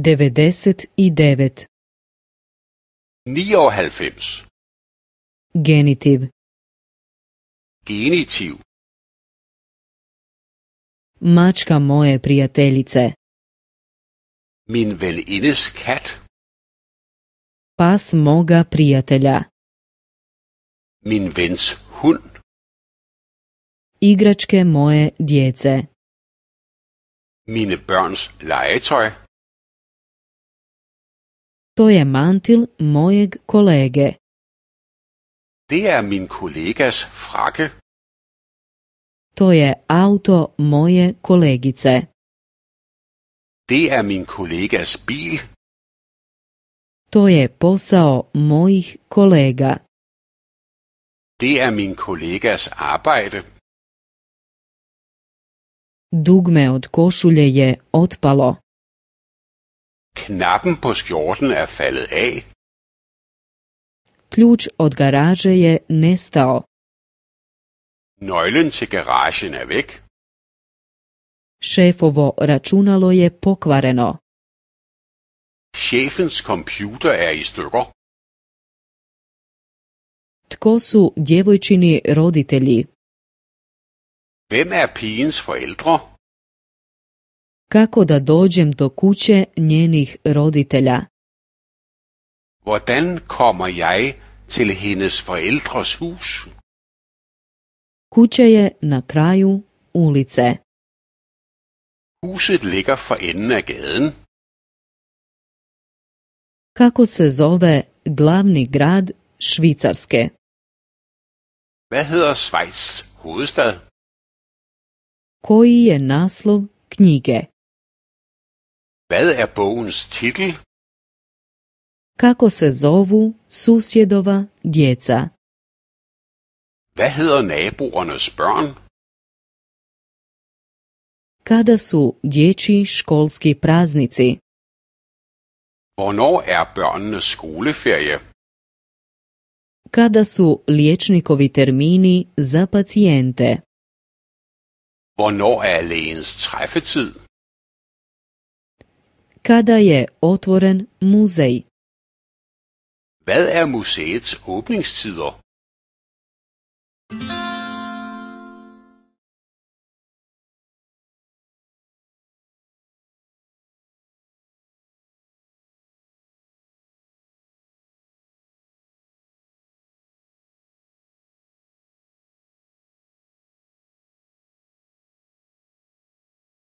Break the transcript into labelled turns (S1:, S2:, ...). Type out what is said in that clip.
S1: 99
S2: 99
S1: Genitiv
S2: Genitiv
S1: Mačka moje prijateljice
S2: Min velines kat
S1: Pas moga prijatelja
S2: Min vens hund
S1: Igračke moje djece
S2: Mine børns legetøj
S1: to je mantil mojeg kolege.
S2: Det er min kolegas frakke.
S1: To je auto moje kolegice.
S2: Det er min kollegas bil.
S1: To je posao mojih kolega.
S2: Det er min kollegas arbejde.
S1: Dugme od košulje je otpalo.
S2: Knappen på skjorten er faldet af.
S1: Ključ od garaže je nestao.
S2: Nøglen til garagen er væk.
S1: Šefovo računalo je pokvareno.
S2: Šefens computer er i stykker.
S1: Tko su djevojčini roditelji?
S2: Hvem er pigens forældre?
S1: kako da dođem do kuće njenih roditelja.
S2: Hvordan kommer jeg til hendes forældres hus?
S1: Kuća je na kraju ulice.
S2: Huset ligger for enden af gaden.
S1: Kako se zove glavni grad Švicarske?
S2: Hvad hedder Schweiz hovedstad?
S1: Koji je naslov knjige?
S2: Hvad er bogens titel?
S1: Kako se zovu susjedova djeca?
S2: Hvad hedder naboernes børn?
S1: Kada su dječji školski praznici?
S2: Hvornår er børnenes skoleferie?
S1: Kada su liječnikovi termini za pacijente?
S2: Hvornår er lægens træffetid?
S1: kada je otvoren muzej?
S2: Hvad er museets åbningstider?